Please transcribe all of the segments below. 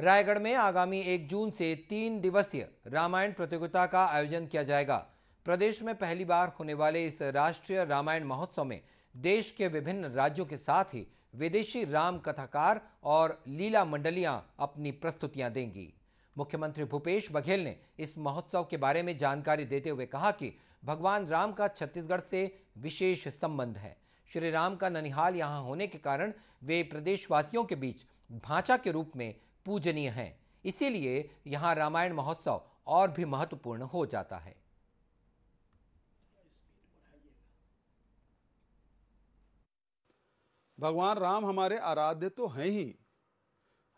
रायगढ़ में आगामी एक जून से तीन दिवसीय रामायण प्रतियोगिता का आयोजन किया जाएगा प्रदेश में पहली बार होने वाले इस राष्ट्रीय रामायण महोत्सव में देश के विभिन्न राज्यों के साथ ही विदेशी राम कथाकार और लीला मंडलियां अपनी प्रस्तुतियां देंगी मुख्यमंत्री भूपेश बघेल ने इस महोत्सव के बारे में जानकारी देते हुए कहा कि भगवान राम का छत्तीसगढ़ से विशेष संबंध है श्री राम का ननिहाल यहाँ होने के कारण वे प्रदेशवासियों के बीच भाचा के रूप में पूजनीय हैं इसीलिए यहाँ रामायण महोत्सव और भी महत्वपूर्ण हो जाता है भगवान राम हमारे आराध्य तो हैं ही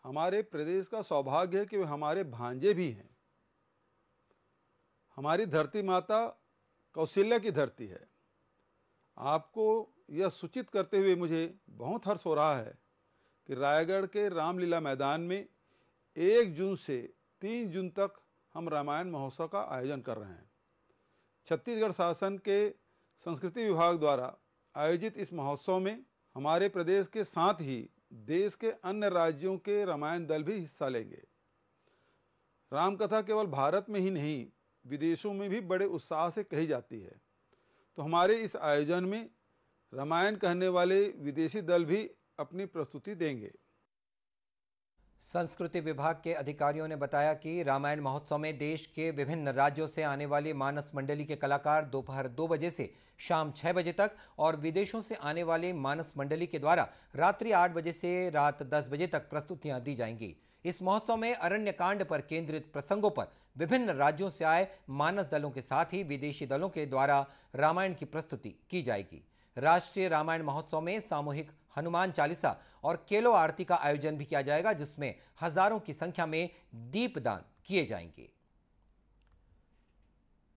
हमारे प्रदेश का सौभाग्य है कि वे हमारे भांजे भी हैं हमारी धरती माता कौशल्या की धरती है आपको यह सूचित करते हुए मुझे बहुत हर्ष हो रहा है कि रायगढ़ के रामलीला मैदान में एक जून से तीन जून तक हम रामायण महोत्सव का आयोजन कर रहे हैं छत्तीसगढ़ शासन के संस्कृति विभाग द्वारा आयोजित इस महोत्सव में हमारे प्रदेश के साथ ही देश के अन्य राज्यों के रामायण दल भी हिस्सा लेंगे रामकथा केवल भारत में ही नहीं विदेशों में भी बड़े उत्साह से कही जाती है तो हमारे इस आयोजन में रामायण कहने वाले विदेशी दल भी अपनी प्रस्तुति देंगे संस्कृति विभाग के अधिकारियों ने बताया कि रामायण महोत्सव में देश के विभिन्न राज्यों से आने वाले मानस मंडली के कलाकार दोपहर दो बजे से शाम छः बजे तक और विदेशों से आने वाले मानस मंडली के द्वारा रात्रि आठ बजे से रात दस बजे तक प्रस्तुतियां दी जाएंगी इस महोत्सव में अरण्य कांड पर केंद्रित प्रसंगों पर विभिन्न राज्यों से आए मानस दलों के साथ ही विदेशी दलों के द्वारा रामायण की प्रस्तुति की जाएगी राष्ट्रीय रामायण महोत्सव में सामूहिक हनुमान चालीसा और केलो आरती का आयोजन भी किया जाएगा जिसमें हजारों की संख्या में दीपदान किए जाएंगे